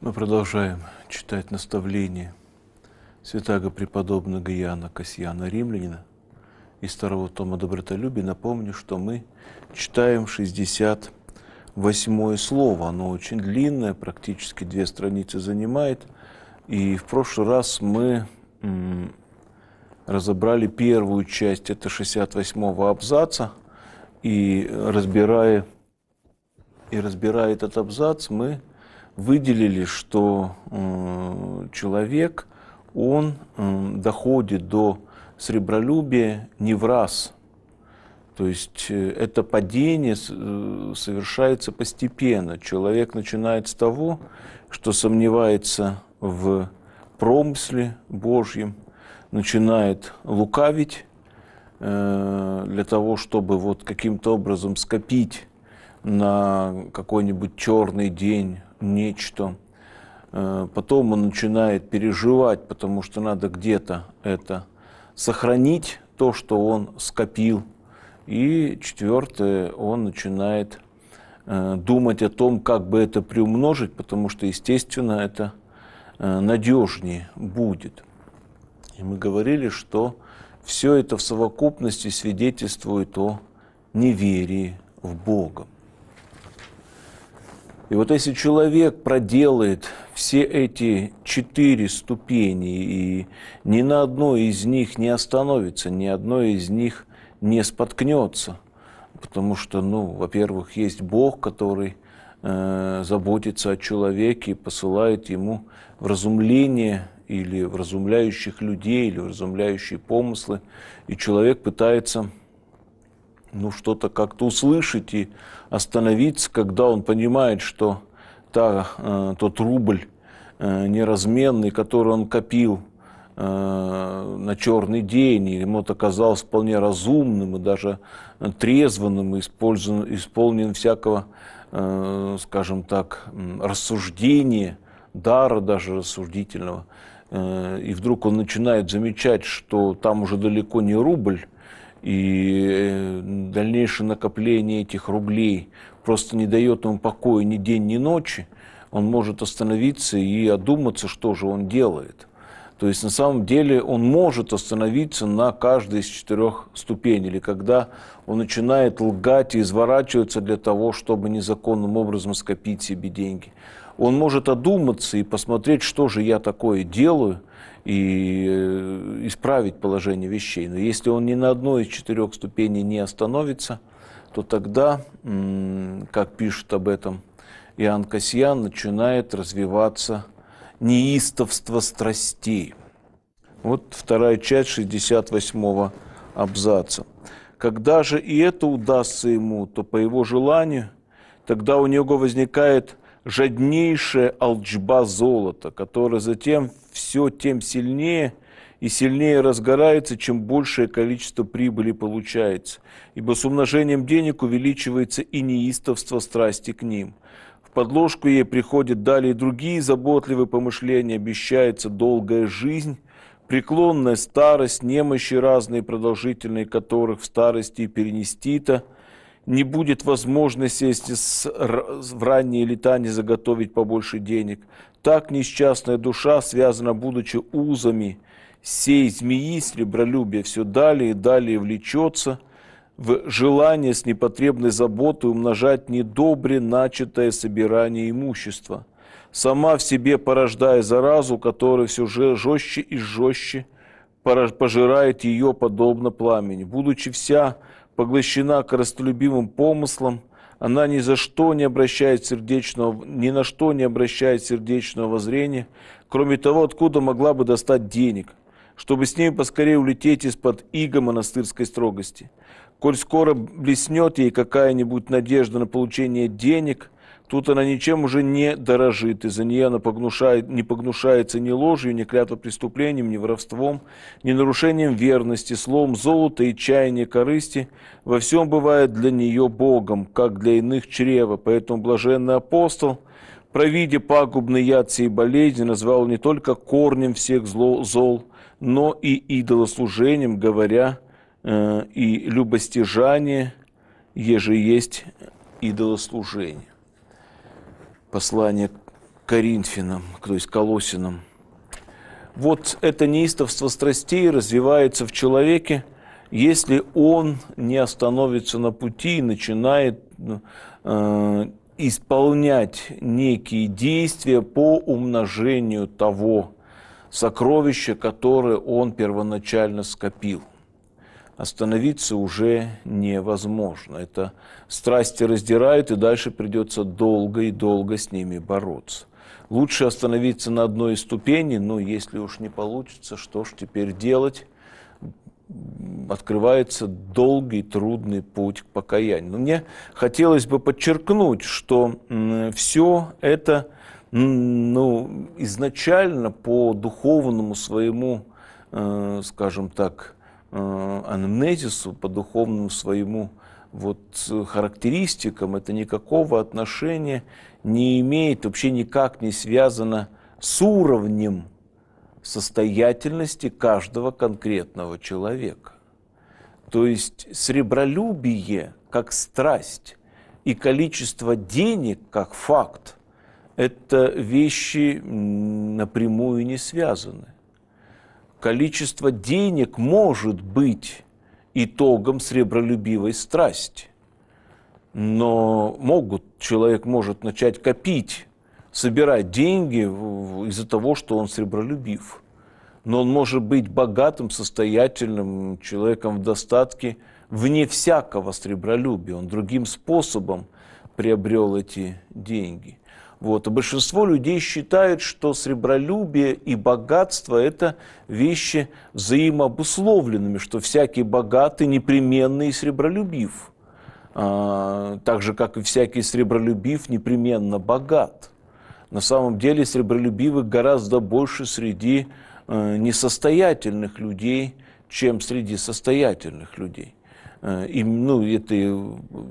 Мы продолжаем читать наставление святаго преподобного Иоанна Касьяна Римлянина из второго тома Добротолюбия. Напомню, что мы читаем 60 восьмое слово. Оно очень длинное, практически две страницы занимает. И в прошлый раз мы разобрали первую часть, это 68-го абзаца. И разбирая, и разбирая этот абзац, мы выделили, что э, человек, он э, доходит до сребролюбия не в раз – то есть э, это падение э, совершается постепенно. Человек начинает с того, что сомневается в промысле Божьем, начинает лукавить э, для того, чтобы вот каким-то образом скопить на какой-нибудь черный день нечто. Потом он начинает переживать, потому что надо где-то это сохранить, то, что он скопил – и четвертое, он начинает э, думать о том, как бы это приумножить, потому что, естественно, это э, надежнее будет. И мы говорили, что все это в совокупности свидетельствует о неверии в Бога. И вот если человек проделает все эти четыре ступени и ни на одной из них не остановится, ни одной из них не споткнется, потому что, ну, во-первых, есть Бог, который э, заботится о человеке и посылает ему вразумление или вразумляющих людей, или вразумляющие помыслы, и человек пытается ну, что-то как-то услышать и остановиться, когда он понимает, что та, э, тот рубль э, неразменный, который он копил – Э, на черный день, и ему это казалось вполне разумным и даже трезвым, и исполнен, исполнен всякого, э, скажем так, рассуждения, дара даже рассудительного. Э, и вдруг он начинает замечать, что там уже далеко не рубль, и дальнейшее накопление этих рублей просто не дает ему покоя ни день, ни ночи, он может остановиться и одуматься, что же он делает. То есть на самом деле он может остановиться на каждой из четырех ступеней, или когда он начинает лгать и изворачиваться для того, чтобы незаконным образом скопить себе деньги. Он может одуматься и посмотреть, что же я такое делаю, и э, исправить положение вещей. Но если он ни на одной из четырех ступеней не остановится, то тогда, как пишет об этом Иоанн Касьян, начинает развиваться неистовство страстей. Вот вторая часть 68 абзаца. Когда же и это удастся ему, то по его желанию, тогда у него возникает жаднейшая алчба золота, которая затем все тем сильнее и сильнее разгорается, чем большее количество прибыли получается, ибо с умножением денег увеличивается и неистовство страсти к ним – подложку ей приходят далее другие заботливые помышления, обещается долгая жизнь, преклонная старость, немощи разные, продолжительные которых в старости и перенести-то, не будет возможности, если в ранние лета не заготовить побольше денег. Так несчастная душа связана, будучи узами, сей змеи сребролюбия все далее и далее влечется – в желание с непотребной заботой умножать недобре начатое собирание имущества, сама в себе порождая заразу, которая все же жестче и жестче пожирает ее подобно пламени. Будучи вся поглощена коростолюбивым помыслом, она ни за что не обращает сердечного, ни на что не обращает сердечного воззрения, кроме того, откуда могла бы достать денег, чтобы с ней поскорее улететь из-под иго монастырской строгости. Коль скоро блеснет ей какая-нибудь надежда на получение денег, тут она ничем уже не дорожит, и за нее она погнушает, не погнушается ни ложью, ни клятвопреступлением, ни воровством, ни нарушением верности, словом золота и чаяния корысти, во всем бывает для нее Богом, как для иных чрева. Поэтому блаженный апостол – провидя пагубный яд сей болезни, назвал не только корнем всех зло, зол, но и идолослужением, говоря, Э, и любостяжание, еже есть идолослужение. Послание к Коринфянам, то есть Колосинам. Вот это неистовство страстей развивается в человеке, если он не остановится на пути и начинает э, исполнять некие действия по умножению того сокровища, которое он первоначально скопил – остановиться уже невозможно. Это страсти раздирают, и дальше придется долго и долго с ними бороться. Лучше остановиться на одной из ступеней, но если уж не получится, что ж теперь делать? Открывается долгий, трудный путь к покаянию. Но мне хотелось бы подчеркнуть, что все это ну, изначально по духовному своему, э, скажем так, Э, анамнезису, по духовному своему вот э, характеристикам, это никакого отношения не имеет, вообще никак не связано с уровнем состоятельности каждого конкретного человека. То есть сребролюбие как страсть и количество денег как факт – это вещи напрямую не связаны количество денег может быть итогом сребролюбивой страсти. Но могут, человек может начать копить, собирать деньги из-за того, что он сребролюбив. Но он может быть богатым, состоятельным человеком в достатке, вне всякого сребролюбия. Он другим способом приобрел эти деньги. Вот. Большинство людей считают, что сребролюбие и богатство – это вещи взаимообусловленными, что всякий богатый непременно и сребролюбив, а, так же, как и всякий сребролюбив непременно богат. На самом деле сребролюбивых гораздо больше среди а, несостоятельных людей, чем среди состоятельных людей. А, э, и, ну, это,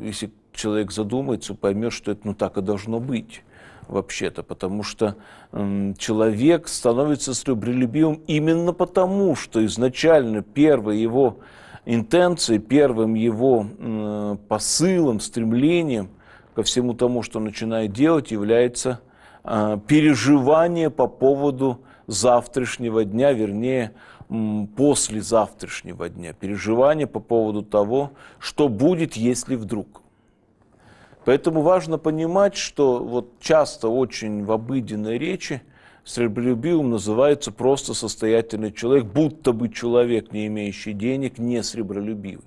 если человек задумается, поймет, что это ну, так и должно быть вообще-то, потому что человек становится слюбрелюбивым именно потому, что изначально первой его интенцией, первым его посылом, стремлением ко всему тому, что начинает делать, является а, переживание по поводу завтрашнего дня, вернее, после завтрашнего дня, переживание по поводу того, что будет, если вдруг – Поэтому важно понимать, что вот часто очень в обыденной речи сребролюбивым называется просто состоятельный человек, будто бы человек, не имеющий денег, не сребролюбивый.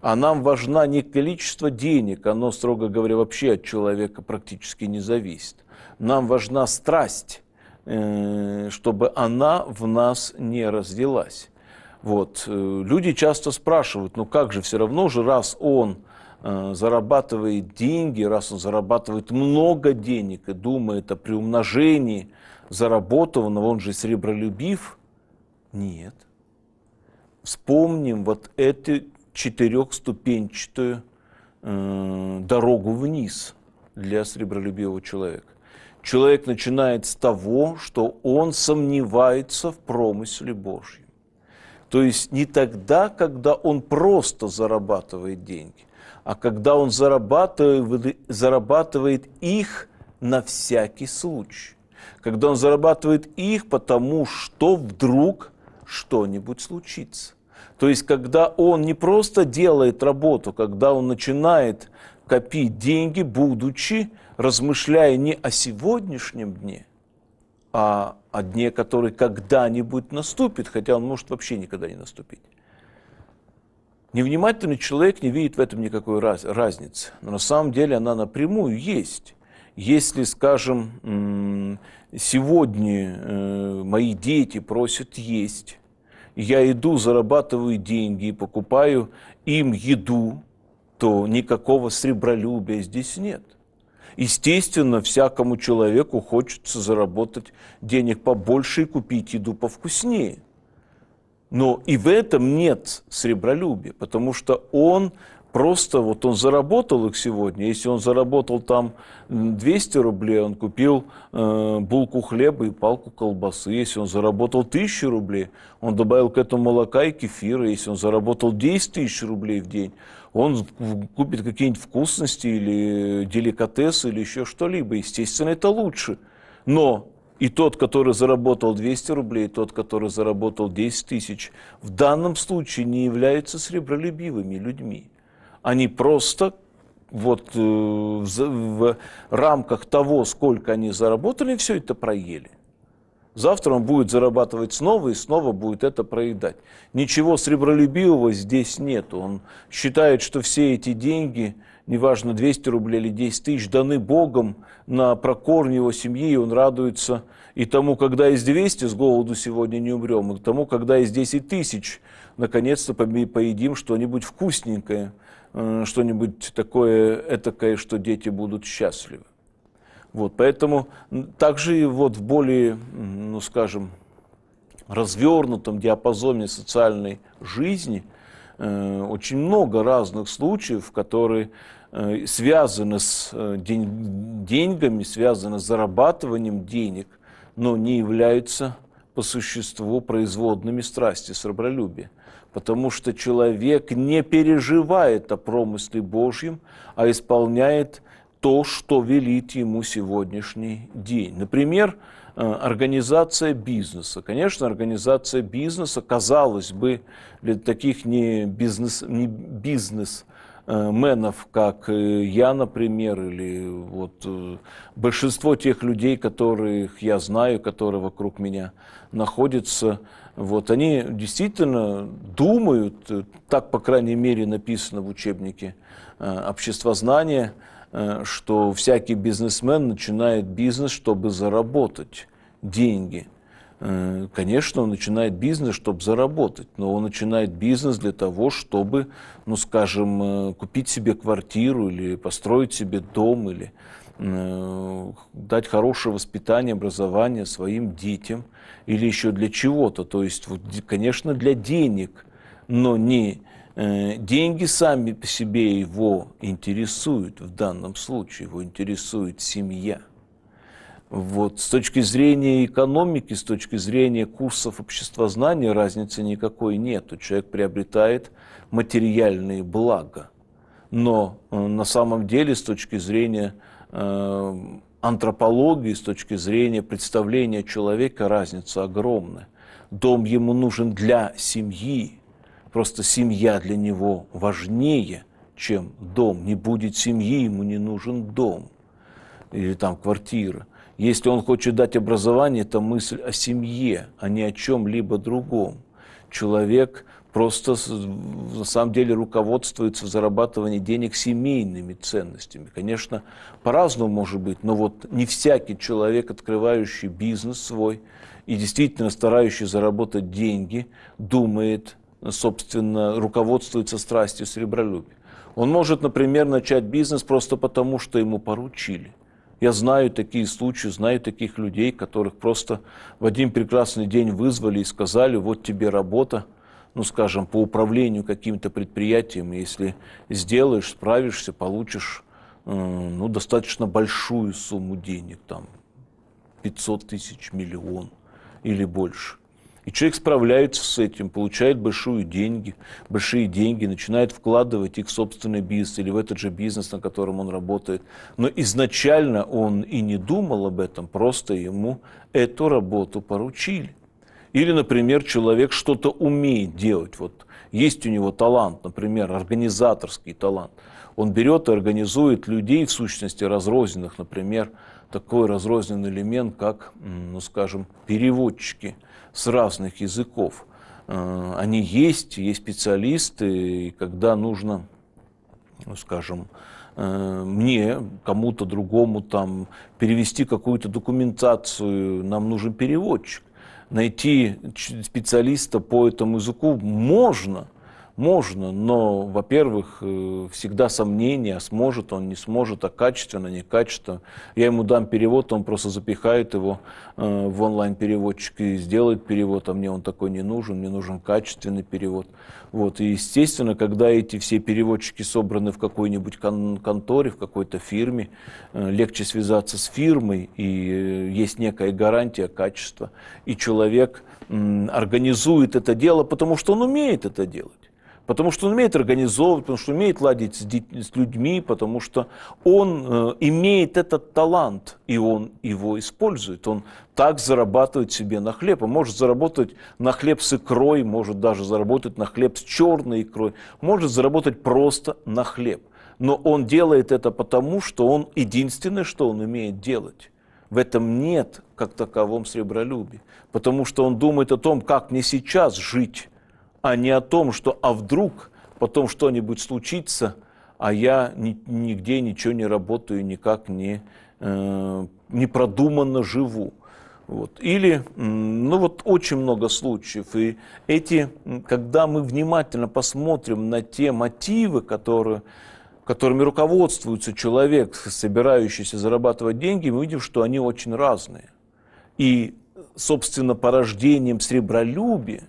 А нам важна не количество денег, оно, строго говоря, вообще от человека практически не зависит. Нам важна страсть, э, чтобы она в нас не разделась. Вот. Э, люди часто спрашивают, ну как же, все равно же, раз он Э, зарабатывает деньги, раз он зарабатывает много денег и думает о приумножении заработанного, он же сребролюбив? Нет. Вспомним вот эту четырехступенчатую э, дорогу вниз для сребролюбивого человека. Человек начинает с того, что он сомневается в промысле Божьем. То есть не тогда, когда он просто зарабатывает деньги, а когда он зарабатывает, зарабатывает их на всякий случай. Когда он зарабатывает их, потому что вдруг что-нибудь случится. То есть, когда он не просто делает работу, когда он начинает копить деньги, будучи, размышляя не о сегодняшнем дне, а о дне, который когда-нибудь наступит, хотя он может вообще никогда не наступить. Невнимательный человек не видит в этом никакой раз, разницы. Но на самом деле она напрямую есть. Если, скажем, сегодня э, мои дети просят есть, я иду, зарабатываю деньги и покупаю им еду, то никакого сребролюбия здесь нет. Естественно, всякому человеку хочется заработать денег побольше и купить еду повкуснее. Но и в этом нет сребролюбия, потому что он просто, вот он заработал их сегодня, если он заработал там 200 рублей, он купил э, булку хлеба и палку колбасы, если он заработал 1000 рублей, он добавил к этому молока и кефира, если он заработал 10 тысяч рублей в день, он купит какие-нибудь вкусности или деликатесы или еще что-либо, естественно, это лучше. Но и тот, который заработал 200 рублей, и тот, который заработал 10 тысяч, в данном случае не являются сребролюбивыми людьми. Они просто вот э, в, в рамках того, сколько они заработали, все это проели. Завтра он будет зарабатывать снова и снова будет это проедать. Ничего сребролюбивого здесь нет. Он считает, что все эти деньги, неважно 200 рублей или 10 тысяч, даны Богом на прокорм его семьи, и он радуется и тому, когда из 200 с голоду сегодня не умрем, и тому, когда из 10 тысяч наконец-то поедим что-нибудь вкусненькое, э, что-нибудь такое этакое, что дети будут счастливы. Вот, поэтому также и вот в более, ну скажем, развернутом диапазоне социальной жизни э, очень много разных случаев, которые э, связаны с э, день, деньгами, связаны с зарабатыванием денег, но не являются по существу производными страсти срабролюбия. Потому что человек не переживает о промысле Божьем, а исполняет то, что велит ему сегодняшний день. Например, э, организация бизнеса. Конечно, организация бизнеса, казалось бы, для таких не бизнес, не бизнес э, менов, как э, я, например, или вот большинство тех людей, которых я знаю, которые вокруг меня находятся, вот они действительно думают, так, по крайней мере, написано в учебнике обществознания, Э, что всякий бизнесмен начинает бизнес, чтобы заработать деньги. Э, конечно, он начинает бизнес, чтобы заработать, но он начинает бизнес для того, чтобы, ну, скажем, э, купить себе квартиру или построить себе дом или дать хорошее воспитание, образование своим детям или еще для чего-то. То есть, конечно, для денег, но не Э, деньги сами по себе его интересуют в данном случае, его интересует семья. Вот. С точки зрения экономики, с точки зрения курсов общества знания разницы никакой нет. Человек приобретает материальные блага. Но э, на самом деле с точки зрения э, антропологии, с точки зрения представления человека разница огромная. Дом ему нужен для семьи, Просто семья для него важнее, чем дом. Не будет семьи, ему не нужен дом или там квартира. Если он хочет дать образование, это мысль о семье, а не о чем-либо другом. Человек просто на самом деле руководствуется в зарабатывании денег семейными ценностями. Конечно, по-разному может быть, но вот не всякий человек, открывающий бизнес свой и действительно старающий заработать деньги, думает собственно, руководствуется страстью сребролюбия. Он может, например, начать бизнес просто потому, что ему поручили. Я знаю такие случаи, знаю таких людей, которых просто в один прекрасный день вызвали и сказали, вот тебе работа, ну, скажем, по управлению каким-то предприятием. Если сделаешь, справишься, получишь э, ну, достаточно большую сумму денег, там, 500 тысяч, миллион или больше. И человек справляется с этим, получает большие деньги, большие деньги, начинает вкладывать их в собственный бизнес или в этот же бизнес, на котором он работает. Но изначально он и не думал об этом, просто ему эту работу поручили. Или, например, человек что-то умеет делать. Вот есть у него талант, например, организаторский талант. Он берет и организует людей, в сущности, разрозненных, например, такой разрозненный элемент, как, ну, скажем, переводчики с разных языков. Э, они есть, есть специалисты, и когда нужно, ну, скажем, э, мне, кому-то другому там перевести какую-то документацию, нам нужен переводчик. Найти специалиста по этому языку можно, можно, но, во-первых, э, всегда сомнения, а сможет он, не сможет, а качественно, не качественно. Я ему дам перевод, он просто запихает его э, в онлайн-переводчик и сделает перевод, а мне он такой не нужен, мне нужен качественный перевод. Вот. И, естественно, когда эти все переводчики собраны в какой-нибудь кон- конторе, в какой-то фирме, э, легче связаться с фирмой, и есть некая гарантия качества. И человек организует это дело, потому что он умеет это делать. Потому что он умеет организовывать, потому что умеет ладить с, деть, с людьми, потому что он э, имеет этот талант, и он его использует. Он так зарабатывает себе на хлеб. Он может заработать на хлеб с икрой, может даже заработать на хлеб с черной икрой, может заработать просто на хлеб. Но он делает это потому, что он единственное, что он умеет делать. В этом нет как таковом сребролюбия, потому что он думает о том, как мне сейчас жить, а не о том, что а вдруг потом что-нибудь случится, а я ни, нигде ничего не работаю, никак не, э, не продуманно живу. Вот. Или, ну вот очень много случаев, и эти, когда мы внимательно посмотрим на те мотивы, которые, которыми руководствуется человек, собирающийся зарабатывать деньги, мы видим, что они очень разные. И, собственно, порождением сребролюбия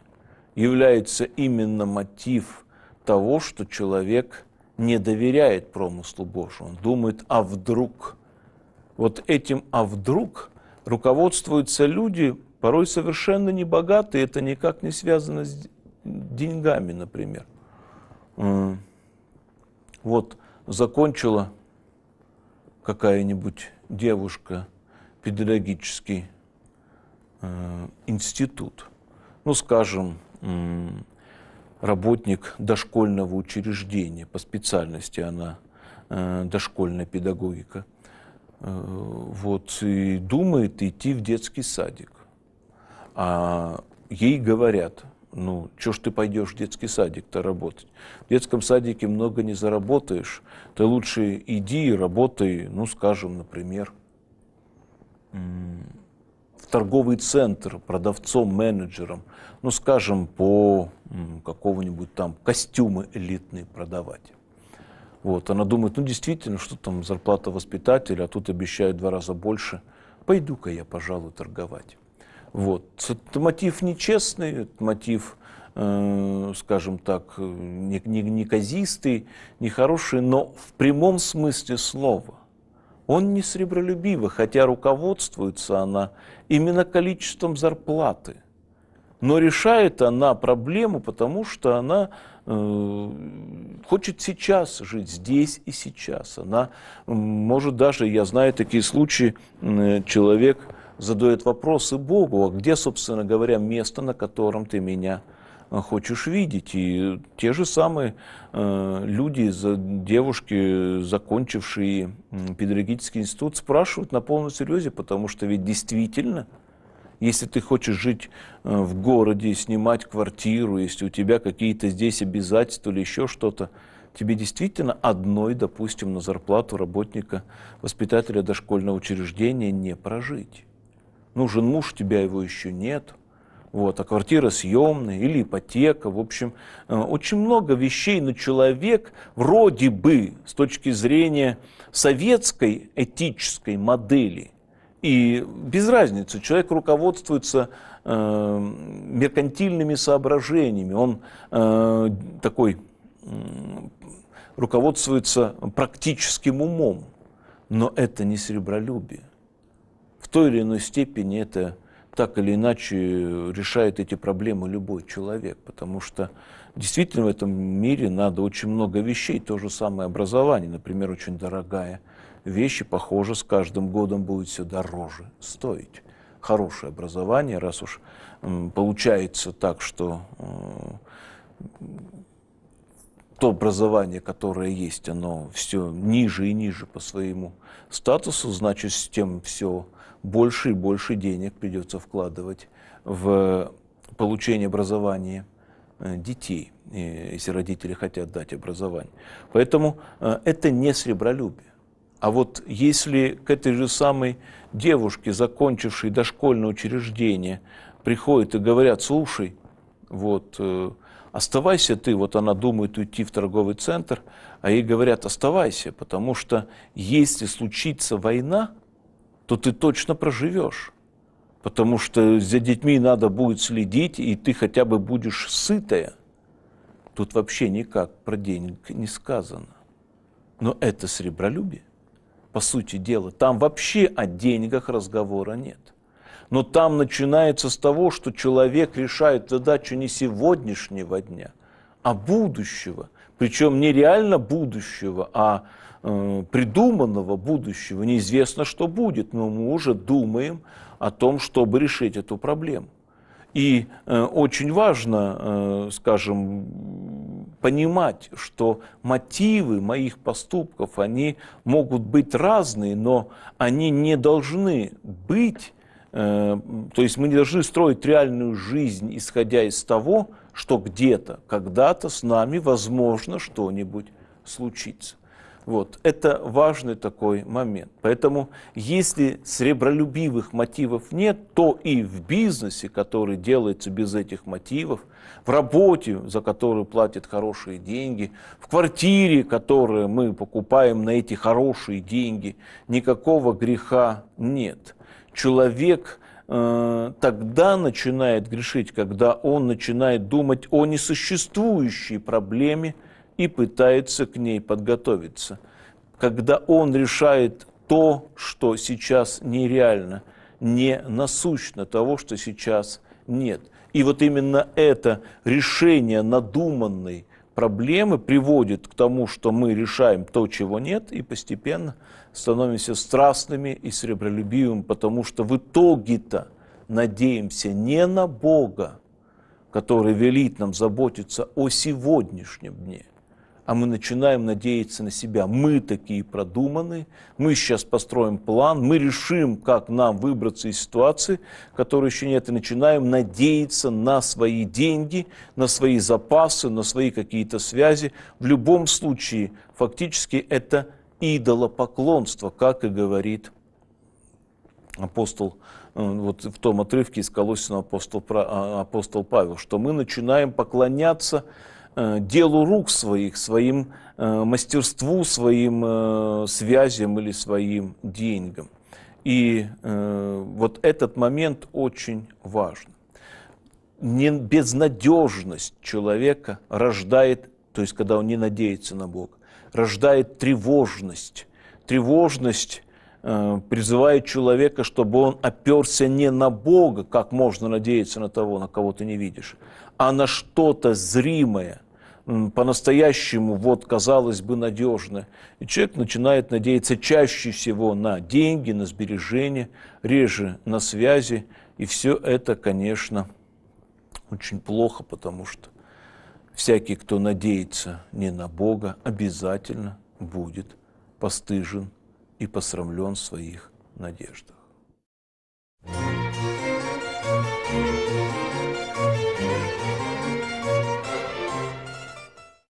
является именно мотив того, что человек не доверяет промыслу Божьему. Он думает, а вдруг? Вот этим «а вдруг» руководствуются люди, порой совершенно небогатые, это никак не связано с деньгами, например. Вот закончила какая-нибудь девушка педагогический э, институт, ну, скажем, работник дошкольного учреждения, по специальности она э, дошкольная педагогика, э, вот, и думает идти в детский садик. А ей говорят, ну, что ж ты пойдешь в детский садик-то работать? В детском садике много не заработаешь. Ты лучше иди и работай, ну, скажем, например, торговый центр продавцом, менеджером, ну, скажем, по какого-нибудь там костюмы элитные продавать. Вот, она думает, ну, действительно, что там зарплата воспитателя, а тут обещают два раза больше. Пойду-ка я, пожалуй, торговать. Вот, это мотив нечестный, это мотив э, скажем так, неказистый, э, не, не неказистый, нехороший, но в прямом смысле слова – он не сребролюбива, хотя руководствуется она именно количеством зарплаты. Но решает она проблему, потому что она э, хочет сейчас жить, здесь и сейчас. Она может даже, я знаю такие случаи, э, человек задает вопросы Богу, а где, собственно говоря, место, на котором ты меня а, хочешь видеть. И те же самые э, люди, девушки, закончившие педагогический институт, спрашивают на полном серьезе, потому что ведь действительно если ты хочешь жить э, в городе, снимать квартиру, если у тебя какие-то здесь обязательства или еще что-то, тебе действительно одной, допустим, на зарплату работника, воспитателя дошкольного учреждения не прожить. Нужен муж, у тебя его еще нет – вот, а квартира съемная или ипотека, в общем, э, очень много вещей, но человек вроде бы с точки зрения советской этической модели, и без разницы, человек руководствуется э, меркантильными соображениями, он э, такой э, руководствуется практическим умом, но это не серебролюбие. В той или иной степени это так или иначе решает эти проблемы любой человек, потому что действительно в этом мире надо очень много вещей, то же самое образование, например, очень дорогая вещь, и, похоже, с каждым годом будет все дороже стоить. Хорошее образование, раз уж получается так, что э, то образование, которое есть, оно все ниже и ниже по своему статусу, значит, с тем все больше и больше денег придется вкладывать в получение образования э, детей, э, если родители хотят дать образование. Поэтому э, это не сребролюбие. А вот если к этой же самой девушке, закончившей дошкольное учреждение, приходят и говорят, слушай, вот, оставайся ты, вот она думает уйти в торговый центр, а ей говорят, оставайся, потому что если случится война, то ты точно проживешь. Потому что за детьми надо будет следить, и ты хотя бы будешь сытая. Тут вообще никак про денег не сказано. Но это сребролюбие, по сути дела. Там вообще о деньгах разговора нет. Но там начинается с того, что человек решает задачу не сегодняшнего дня, а будущего. Причем не реально будущего, а Э, придуманного будущего неизвестно, что будет, но мы уже думаем о том, чтобы решить эту проблему. И э, очень важно, э, скажем, понимать, что мотивы моих поступков, они могут быть разные, но они не должны быть, то есть мы не должны строить реальную жизнь, исходя из того, что где-то, когда-то с нами, возможно, что-нибудь случится. Вот. Это важный такой момент. Поэтому если сребролюбивых мотивов нет, то и в бизнесе, который делается без этих мотивов, в работе, за которую платят хорошие деньги, в квартире, которую мы покупаем на эти хорошие деньги, никакого греха нет. Человек э, – тогда начинает грешить, когда он начинает думать о несуществующей проблеме, и пытается к ней подготовиться. Когда он решает то, что сейчас нереально, не насущно того, что сейчас нет. И вот именно это решение надуманной проблемы приводит к тому, что мы решаем то, чего нет, и постепенно становимся страстными и серебролюбивыми, потому что в итоге-то надеемся не на Бога, который велит нам заботиться о сегодняшнем дне – а мы начинаем надеяться на себя. Мы такие продуманы, мы сейчас построим план, мы решим, как нам выбраться из ситуации, которой еще нет, и начинаем надеяться на свои деньги, на свои запасы, на свои какие-то связи. В любом случае, фактически это идолопоклонство, как и говорит апостол э, вот в том отрывке из Колосина апостол, а, апостол Павел, что мы начинаем поклоняться Э, делу рук своих, своим э, мастерству, своим э, связям или своим деньгам. И вот этот момент очень важен. Безнадежность человека рождает, то есть когда он не надеется на Бога, рождает тревожность. Тревожность призывает человека, чтобы он оперся не на Бога, как можно надеяться на того, на кого ты не видишь, а на что-то зримое, по-настоящему, вот, казалось бы, надежно. И человек начинает надеяться чаще всего на деньги, на сбережения, реже на связи. И все это, конечно, очень плохо, потому что всякий, кто надеется не на Бога, обязательно будет постыжен и посрамлен в своих надеждах. thank you